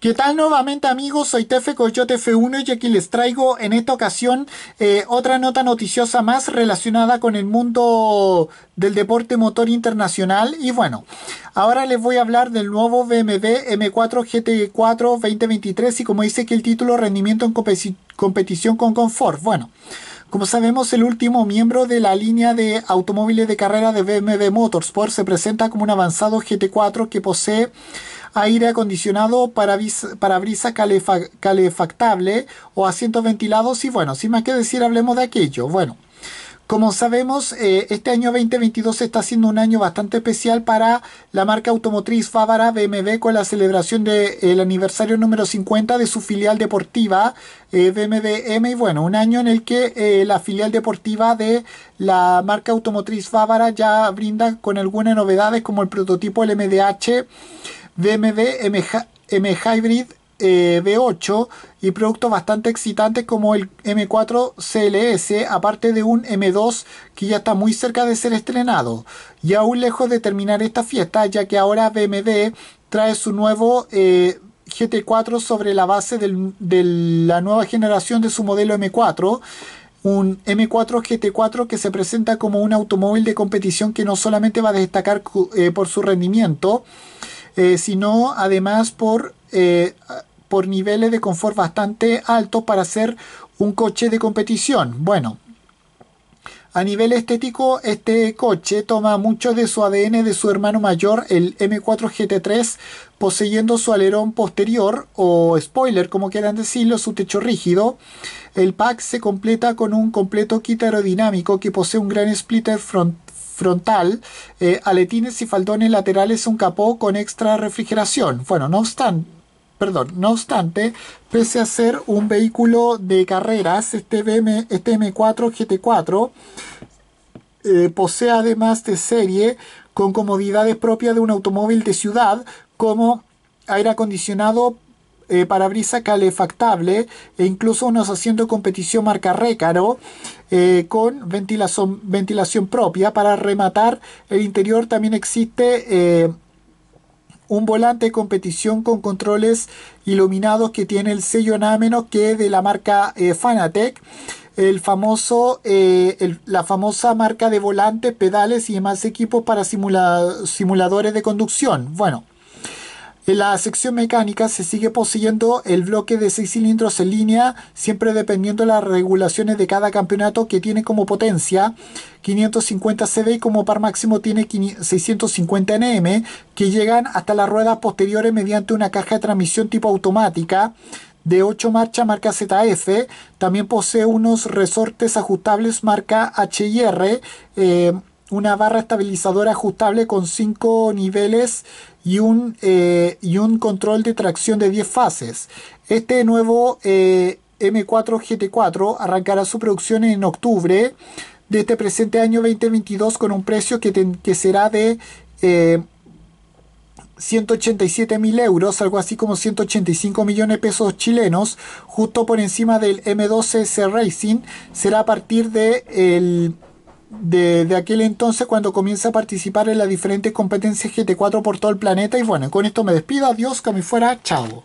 ¿Qué tal nuevamente amigos? Soy Tefe Coyote F1 y aquí les traigo en esta ocasión eh, otra nota noticiosa más relacionada con el mundo del deporte motor internacional y bueno, ahora les voy a hablar del nuevo BMW M4 GT4 2023 y como dice aquí el título rendimiento en competición con confort, bueno. Como sabemos, el último miembro de la línea de automóviles de carrera de BMW Motorsport se presenta como un avanzado GT4 que posee aire acondicionado, para brisa calefactable o asientos ventilados. Y bueno, sin más que decir, hablemos de aquello. Bueno. Como sabemos, eh, este año 2022 está siendo un año bastante especial para la marca automotriz Fávara BMW con la celebración del aniversario número 50 de su filial deportiva eh, BMW M. Y bueno, un año en el que eh, la filial deportiva de la marca automotriz Fávara ya brinda con algunas novedades como el prototipo LMDH BMW M, Hybrid V8 eh, y productos bastante excitantes como el M4 CLS, aparte de un M2 que ya está muy cerca de ser estrenado. Y aún lejos de terminar esta fiesta, ya que ahora BMW trae su nuevo eh, GT4 sobre la base de la nueva generación de su modelo M4 un M4 GT4 que se presenta como un automóvil de competición que no solamente va a destacar eh, por su rendimiento, eh, sino además por, eh, por niveles de confort bastante altos para ser un coche de competición. Bueno, a nivel estético, este coche toma mucho de su ADN de su hermano mayor, el M4 GT3, poseyendo su alerón posterior o spoiler, como quieran decirlo, su techo rígido. El pack se completa con un completo kit aerodinámico que posee un gran splitter frontal frontal, eh, aletines y faldones laterales, un capó con extra refrigeración. Bueno, no obstante, Perdón, no obstante, pese a ser un vehículo de carreras, este, M4 este GT4 eh, posee además de serie con comodidades propias de un automóvil de ciudad, como aire acondicionado, eh, parabrisa calefactable e incluso unos haciendo competición marca Récaro, eh, con ventilación, ventilación, propia. Para rematar el interior también existe eh, un volante de competición con controles iluminados que tiene el sello nada menos que de la marca eh, Fanatec. El famoso, la famosa marca de volantes, pedales y demás equipos para simuladores de conducción. Bueno, en la sección mecánica se sigue poseyendo el bloque de 6 cilindros en línea, siempre dependiendo de las regulaciones de cada campeonato que tiene como potencia 550 CV y como par máximo tiene 650 NM, que llegan hasta las ruedas posteriores mediante una caja de transmisión tipo automática de 8 marchas marca ZF, también posee unos resortes ajustables marca H&R, eh, una barra estabilizadora ajustable con 5 niveles y un, eh, y un control de tracción de 10 fases. Este nuevo eh, M4 GT4 arrancará su producción en octubre de este presente año 2022 con un precio que, será de 187 eh, mil euros, algo así como 185 millones de pesos chilenos, justo por encima del M12S Racing. Será a partir del... el de, aquel entonces cuando comienza a participar en las diferentes competencias GT4 por todo el planeta. Y bueno, con esto me despido, adiós, que me fuera, chao.